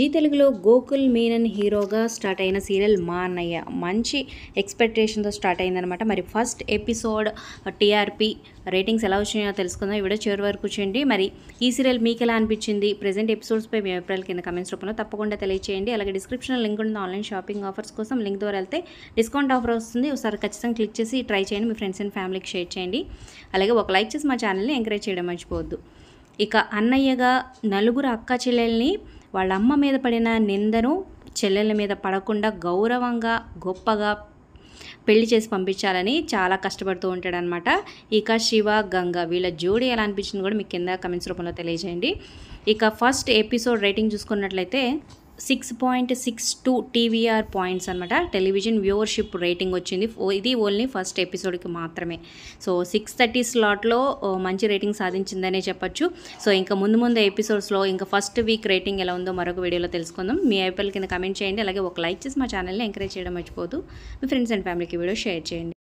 G తెలుగులో గోకుల్ మీనన్ హీరోగా start అయిన సీరియల్ మా అన్నయ్య మంచి ఎక్స్పెక్టేషన్తో స్టార్ట్ అయిందనమాట మరి ఫస్ట్ ఎపిసోడ్ టీఆర్పీ రేటింగ్స్ ఎలా వచ్చినాయో తెలుసుకుందాం ఇవిడ చివరి వరకు కూర్చోండి మరి ఈ సీరియల్ మీకు ఎలా అనిపించింది ప్రజెంట్ ఎపిసోడ్స్పై మీ అభిప్రాయాలు కింద కమెంట్స్ రూపంలో తప్పకుండా తెలియచేయండి అలాగే డిస్క్రిప్షన్లో లింక్ ఉంటుంది ఆన్లైన్ షాపింగ్ ఆఫర్స్ కోసం లింక్ ద్వారా వెళ్తే డిస్కౌంట్ ఆఫర్ వస్తుంది ఒకసారి ఖచ్చితంగా క్లిక్ చేసి ట్రై చేయండి మీ ఫ్రెండ్స్ అండ్ ఫ్యామిలీకి షేర్ చేయండి అలాగే ఒక లైక్ చేసి మా ఛానల్ని ఎంకరేజ్ చేయడం మర్చిపోవద్దు ఇక అన్నయ్యగా నలుగురు అక్క చెల్లెల్ని వాళ్ళ అమ్మ మీద పడిన నిందను చెల్లెల మీద పడకుండా గౌరవంగా గొప్పగా పెళ్లి చేసి పంపించాలని చాలా కష్టపడుతూ ఉంటాడనమాట ఇక శివ గంగ వీళ్ళ జోడీ ఎలా అనిపించింది కూడా మీకు కింద కమెంట్స్ రూపంలో తెలియజేయండి ఇక ఫస్ట్ ఎపిసోడ్ రేటింగ్ చూసుకున్నట్లయితే six point six two TVR points అనమాట టెలివిజన్ వ్యూవర్షిప్ రేటింగ్ వచ్చింది ఇది ఓన్లీ ఫస్ట్ ఎపిసోడ్కి మాత్రమే సో సిక్స్ థర్టీ స్లాట్లో మంచి రేటింగ్ సాధించిందనే చెప్పచ్చు సో ఇంకా ముందు ముందు ఎపిసోడ్స్లో ఇంకా ఫస్ట్ వీక్ రేటింగ్ ఎలా ఉందో మరొక వీడియోలో తెలుసుకుందాం మీ ఐపీఎల్ కింద కమెంట్ చేయండి అలాగే ఒక లైక్ చేసి మా ఛానల్ని ఎంకరేజ్ చేయడం మర్చిపోదు మీ ఫ్రెండ్స్ అండ్ ఫ్యామిలీకి వీడియో షేర్ చేయండి